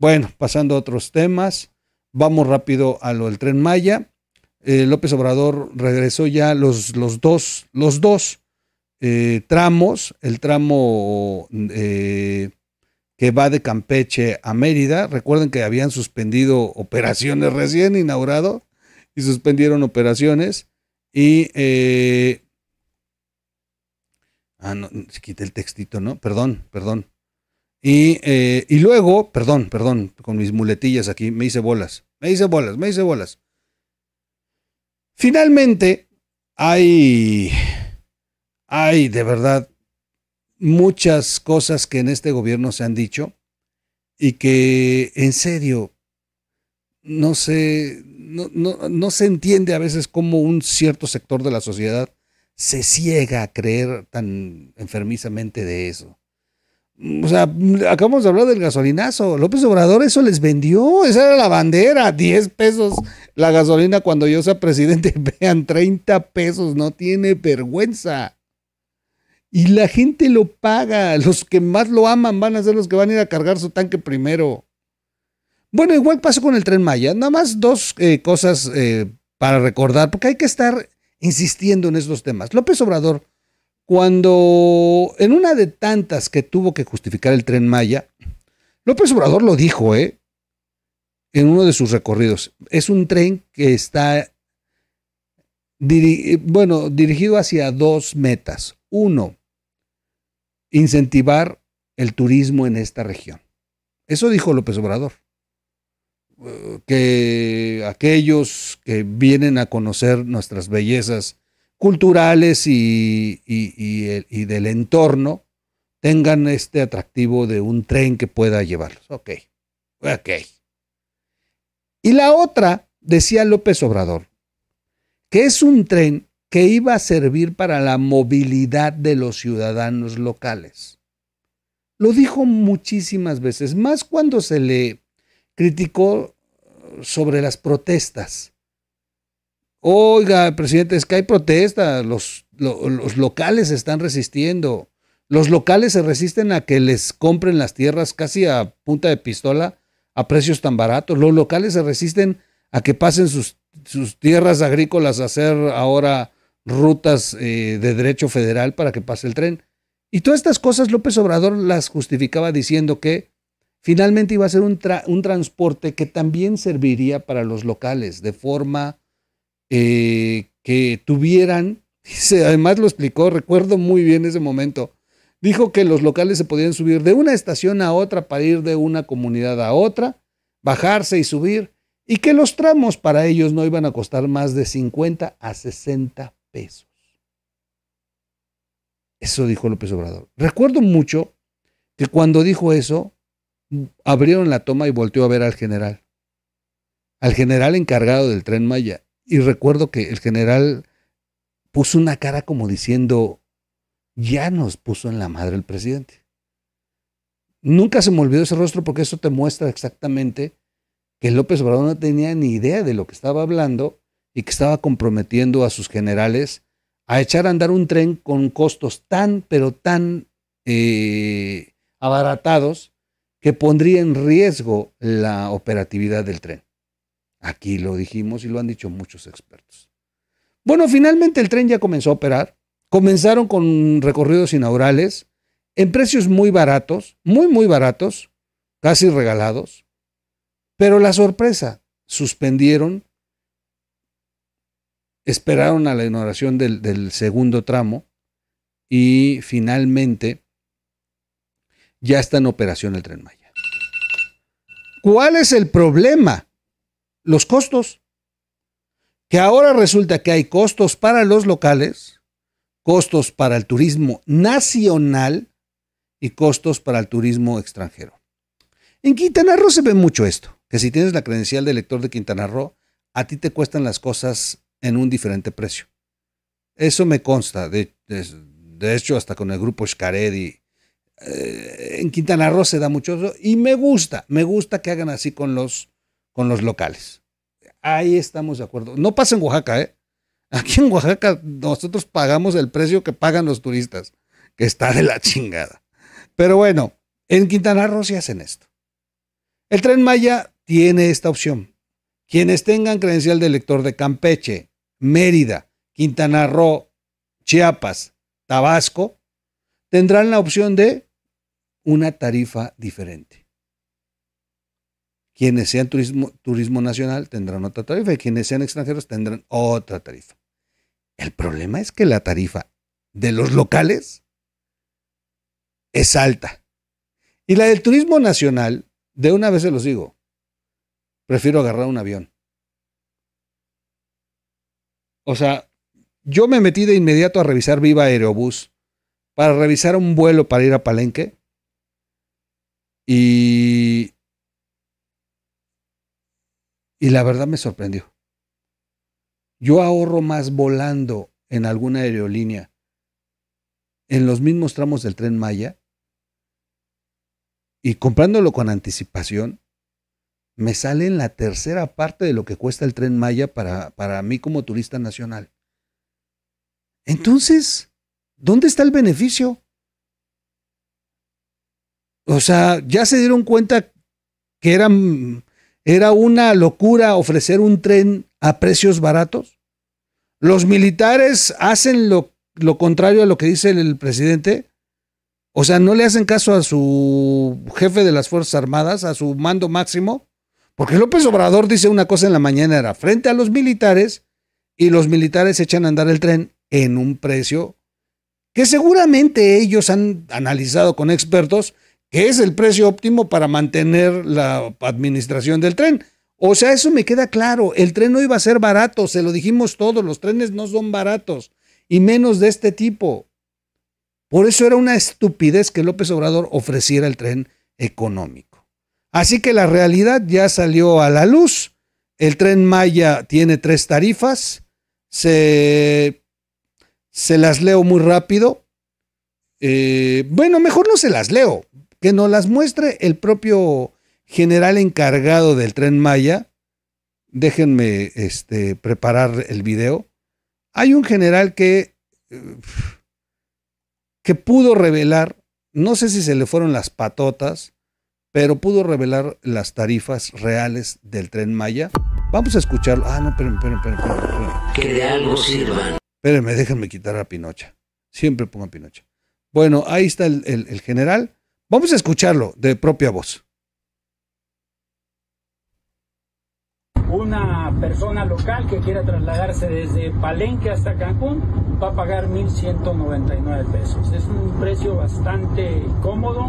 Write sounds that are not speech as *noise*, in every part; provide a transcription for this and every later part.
Bueno, pasando a otros temas, vamos rápido a lo del tren Maya. Eh, López Obrador regresó ya los, los dos, los dos eh, tramos, el tramo eh, que va de Campeche a Mérida. Recuerden que habían suspendido operaciones recién inaugurado y suspendieron operaciones. Y Ah, no, se quita el textito, ¿no? Perdón, perdón. Eh, y, luego, perdón, perdón, con mis muletillas aquí, me hice bolas, me hice bolas, me hice bolas. Finalmente, hay, hay de verdad muchas cosas que en este gobierno se han dicho y que en serio no se, no, no, se entiende a veces cómo un cierto sector de la sociedad se ciega a creer tan enfermizamente de eso. O sea, acabamos de hablar del gasolinazo. López Obrador eso les vendió. Esa era la bandera. 10 pesos la gasolina cuando yo sea presidente. *laughs* Vean, 30 pesos. No tiene vergüenza. Y la gente lo paga. Los que más lo aman van a ser los que van a ir a cargar su tanque primero. Bueno, igual pasó con el tren Maya. Nada más dos eh, cosas eh, para recordar, porque hay que estar insistiendo en estos temas. López Obrador cuando en una de tantas que tuvo que justificar el tren Maya, López Obrador lo dijo, ¿eh? En uno de sus recorridos. Es un tren que está, bueno, dirigido hacia dos metas. Uno, incentivar el turismo en esta región. Eso dijo López Obrador. Eh, que aquellos que vienen a conocer nuestras bellezas culturales y, del entorno tengan este atractivo de un tren que pueda llevarlos. Ok, ok. Y la otra, decía López Obrador, que es un tren que iba a servir para la movilidad de los ciudadanos locales. Lo dijo muchísimas veces, más cuando se le criticó sobre las protestas Oiga, presidente, es que hay protesta. los, locales están resistiendo. Los locales se resisten a que les compren las tierras casi a punta de pistola a precios tan baratos. Los locales se resisten a que pasen sus, tierras agrícolas a ser ahora rutas eh, de derecho federal para que pase el tren. Y todas estas cosas López Obrador las justificaba diciendo que finalmente iba a ser un, un transporte que también serviría para los locales de forma eh, que tuvieran, *laughs* dice, además lo explicó, recuerdo muy bien ese momento, dijo que los locales se podían subir de una estación a otra para ir de una comunidad a otra, bajarse y subir, y que los tramos para ellos no iban a costar más de 50 a 60 pesos. Eso dijo López Obrador. Recuerdo mucho que cuando dijo eso, abrieron la toma y volteó a ver al general, al general encargado del tren Maya, y recuerdo que el general puso una cara como diciendo, ya nos puso en la madre el presidente. Nunca se me olvidó ese rostro porque eso te muestra exactamente que López Obrador no tenía ni idea de lo que estaba hablando y que estaba comprometiendo a sus generales a echar a andar un tren con costos tan, pero tan eh, abaratados que pondría en riesgo la operatividad del tren. Aquí lo dijimos y lo han dicho muchos expertos. Bueno, finalmente el tren ya comenzó a operar. Comenzaron con recorridos inaugurales en precios muy baratos, muy, muy baratos, casi regalados. Pero la sorpresa, suspendieron, esperaron a la inauguración del, segundo tramo y finalmente ya está en operación el tren Maya. ¿Cuál es el problema? los costos. Que ahora resulta que hay costos para los locales, costos para el turismo nacional y costos para el turismo extranjero. En Quintana Roo se ve mucho esto, que si tienes la credencial de lector de Quintana Roo, a ti te cuestan las cosas en un diferente precio. Eso me consta, de, hecho hasta con el grupo Xcaredi. Eh, en Quintana Roo se da mucho eso y me gusta, me gusta que hagan así con los con los locales. Ahí estamos de acuerdo. No pasa en Oaxaca, ¿eh? Aquí en Oaxaca nosotros pagamos el precio que pagan los turistas, que está de la chingada. Pero bueno, en Quintana Roo sí hacen esto. El tren Maya tiene esta opción. Quienes tengan credencial de elector de Campeche, Mérida, Quintana Roo, Chiapas, Tabasco, tendrán la opción de una tarifa diferente. Quienes sean turismo, turismo nacional tendrán otra tarifa y quienes sean extranjeros tendrán otra tarifa. El problema es que la tarifa de los locales es alta. Y la del turismo nacional, de una vez se los digo, prefiero agarrar un avión. O sea, yo me metí de inmediato a revisar Viva Aerobús para revisar un vuelo para ir a Palenque. Y y la verdad me sorprendió. Yo ahorro más volando en alguna aerolínea en los mismos tramos del tren Maya y comprándolo con anticipación, me sale en la tercera parte de lo que cuesta el tren Maya para, mí como turista nacional. Entonces, ¿dónde está el beneficio? O sea, ya se dieron cuenta que eran ¿Era una locura ofrecer un tren a precios baratos? ¿Los militares hacen lo, contrario a lo que dice el, presidente? O sea, ¿no le hacen caso a su jefe de las Fuerzas Armadas, a su mando máximo? Porque López Obrador dice una cosa en la mañana, era frente a los militares y los militares echan a andar el tren en un precio que seguramente ellos han analizado con expertos que es el precio óptimo para mantener la administración del tren. O sea, eso me queda claro. El tren no iba a ser barato, se lo dijimos todos, los trenes no son baratos, y menos de este tipo. Por eso era una estupidez que López Obrador ofreciera el tren económico. Así que la realidad ya salió a la luz. El tren Maya tiene tres tarifas. Se, se las leo muy rápido. Eh, bueno, mejor no se las leo que nos las muestre el propio general encargado del tren Maya. Déjenme este, preparar el video. Hay un general que, eh, que pudo revelar, no sé si se le fueron las patotas, pero pudo revelar las tarifas reales del tren Maya. Vamos a escucharlo. Ah, no, espérenme, espérenme, espérenme. Que de algo sirvan. Espérenme, déjenme quitar a Pinocha. Siempre pongo Pinocha. Bueno, ahí está el general. Vamos a escucharlo de propia voz. Una persona local que quiera trasladarse desde Palenque hasta Cancún va a pagar 1.199 pesos. Es un precio bastante cómodo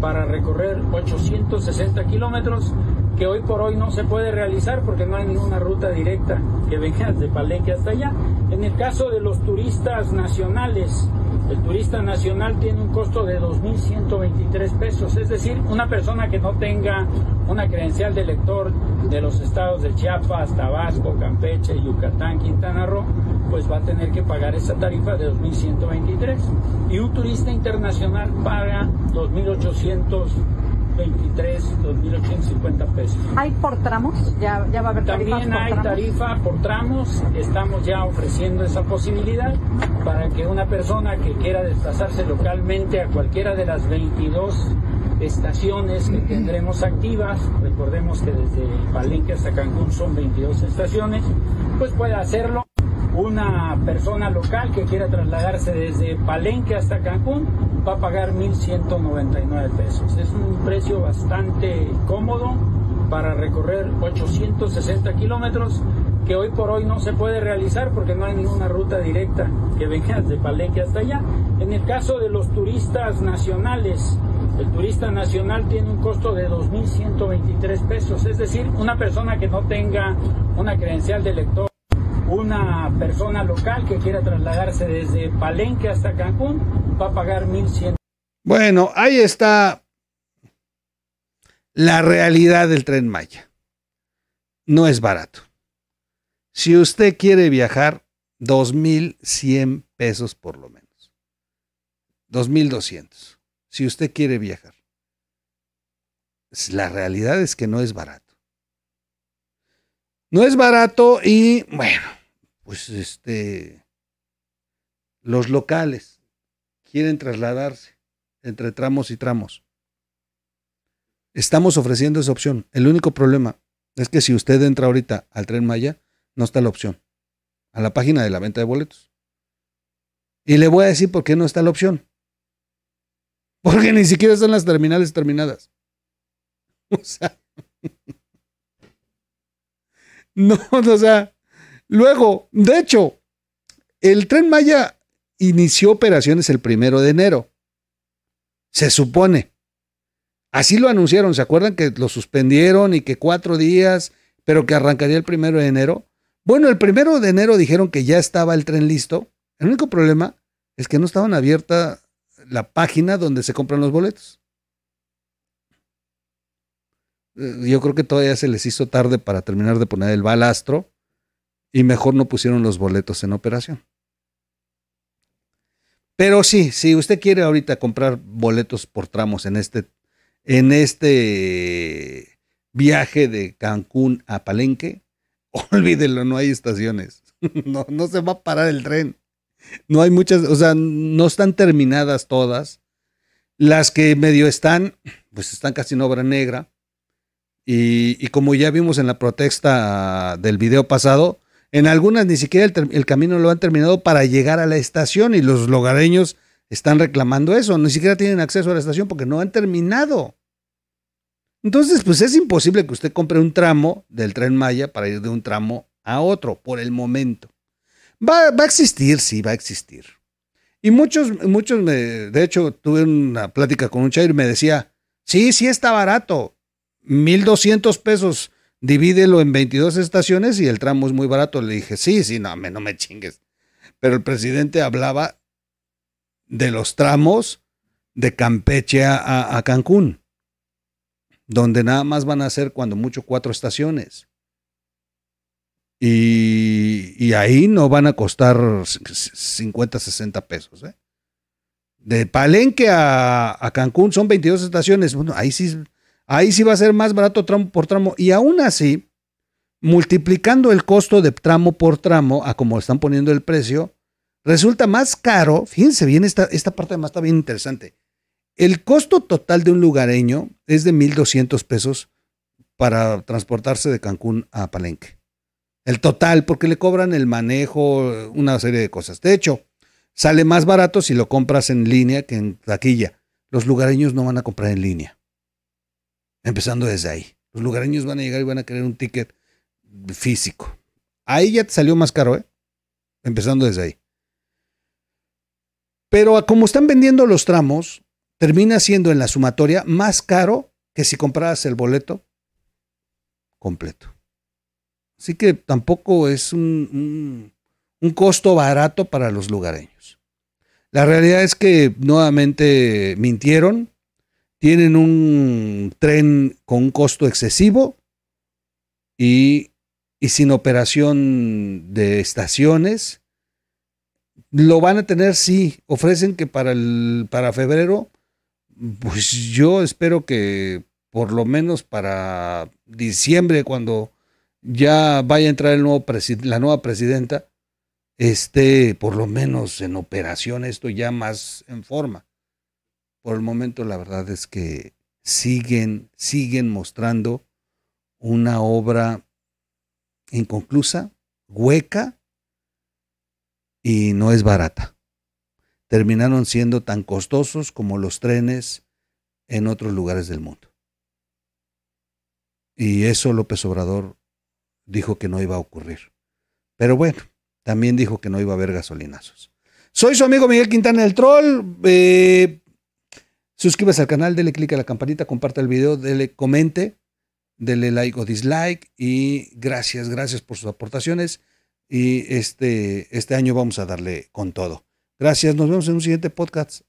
para recorrer 860 kilómetros que hoy por hoy no se puede realizar porque no hay ninguna ruta directa que venga de Palenque hasta allá. En el caso de los turistas nacionales, el turista nacional tiene un costo de 2.123 pesos, es decir, una persona que no tenga una credencial de lector de los estados de Chiapas, Tabasco, Campeche, Yucatán, Quintana Roo, pues va a tener que pagar esa tarifa de 2.123. Y un turista internacional paga 2.823, 2.850 pesos. ¿Hay por tramos? ¿Ya, ya va a haber También por hay tarifa por tramos. Estamos ya ofreciendo esa posibilidad que una persona que quiera desplazarse localmente a cualquiera de las 22 estaciones que tendremos activas, recordemos que desde Palenque hasta Cancún son 22 estaciones, pues pueda hacerlo una persona local que quiera trasladarse desde Palenque hasta Cancún va a pagar 1.199 pesos. Es un precio bastante cómodo para recorrer 860 kilómetros que hoy por hoy no se puede realizar porque no hay ninguna ruta directa que venga desde Palenque hasta allá. En el caso de los turistas nacionales, el turista nacional tiene un costo de 2.123 pesos, es decir, una persona que no tenga una credencial de lector, una persona local que quiera trasladarse desde Palenque hasta Cancún, va a pagar 1.100. Bueno, ahí está la realidad del tren Maya. No es barato. Si usted quiere viajar, 2.100 pesos por lo menos. 2.200. Si usted quiere viajar. La realidad es que no es barato. No es barato y bueno, pues este, los locales quieren trasladarse entre tramos y tramos. Estamos ofreciendo esa opción. El único problema es que si usted entra ahorita al tren Maya, no está la opción. A la página de la venta de boletos. Y le voy a decir por qué no está la opción. Porque ni siquiera están las terminales terminadas. *laughs* O sea. *laughs* No, o sea. Luego, de hecho, el tren Maya inició operaciones el primero de enero. Se supone. Así lo anunciaron. ¿Se acuerdan que lo suspendieron y que cuatro días, pero que arrancaría el primero de enero? Bueno, el primero de enero dijeron que ya estaba el tren listo. El único problema es que no estaban abierta la página donde se compran los boletos. Eh, yo creo que todavía se les hizo tarde para terminar de poner el balastro y mejor no pusieron los boletos en operación. Pero sí, si usted quiere ahorita comprar boletos por tramos en este, en este viaje de Cancún a Palenque, *laughs* olvídenlo, no hay estaciones. *laughs* No, no se va a parar el tren. No hay muchas, o sea, no están terminadas todas. Las que medio están, pues están casi en obra negra. Y, como ya vimos en la protesta del video pasado, en algunas ni siquiera el, el, camino lo han terminado para llegar a la estación y los logareños están reclamando eso. Ni siquiera tienen acceso a la estación porque no han terminado. Entonces, pues es imposible que usted compre un tramo del tren Maya para ir de un tramo a otro por el momento. Va, va a existir, sí, va a existir. Y muchos, muchos, de hecho, tuve una plática con un chair y me decía, sí, sí está barato, 1.200 pesos, divídelo en 22 estaciones y el tramo es muy barato. Le dije, sí, sí, no, me, no me chingues. Pero el presidente hablaba de los tramos de Campeche a Cancún donde nada más van a ser cuando mucho cuatro estaciones. Y, ahí no van a costar 50, 60 pesos. ¿eh? De Palenque a, Cancún son 22 estaciones. Bueno, ahí sí, ahí sí va a ser más barato tramo por tramo. Y aún así, multiplicando el costo de tramo por tramo a como están poniendo el precio, resulta más caro. Fíjense bien, esta, esta parte además está bien interesante. El costo total de un lugareño es de 1.200 pesos para transportarse de Cancún a Palenque. El total, porque le cobran el manejo, una serie de cosas. De hecho, sale más barato si lo compras en línea que en taquilla. Los lugareños no van a comprar en línea. Empezando desde ahí. Los lugareños van a llegar y van a querer un ticket físico. Ahí ya te salió más caro, ¿eh? Empezando desde ahí. Pero como están vendiendo los tramos, termina siendo en la sumatoria más caro que si compraras el boleto completo. Así que tampoco es un, costo barato para los lugareños. La realidad es que nuevamente mintieron, tienen un tren con un costo excesivo y, sin operación de estaciones lo van a tener, sí. Ofrecen que para, el, para febrero pues yo espero que por lo menos para diciembre, cuando ya vaya a entrar el nuevo la nueva presidenta, esté por lo menos en operación esto ya más en forma. Por el momento la verdad es que siguen, siguen mostrando una obra inconclusa, hueca y no es barata terminaron siendo tan costosos como los trenes en otros lugares del mundo. Y eso López Obrador dijo que no iba a ocurrir. Pero bueno, también dijo que no iba a haber gasolinazos. Soy su amigo Miguel Quintana el Troll. Eh, suscríbase al canal, dele click a la campanita, comparta el video, dele comente, dele like o dislike. Y gracias, gracias por sus aportaciones. Y este, este año vamos a darle con todo. Gracias, nos vemos en un siguiente podcast.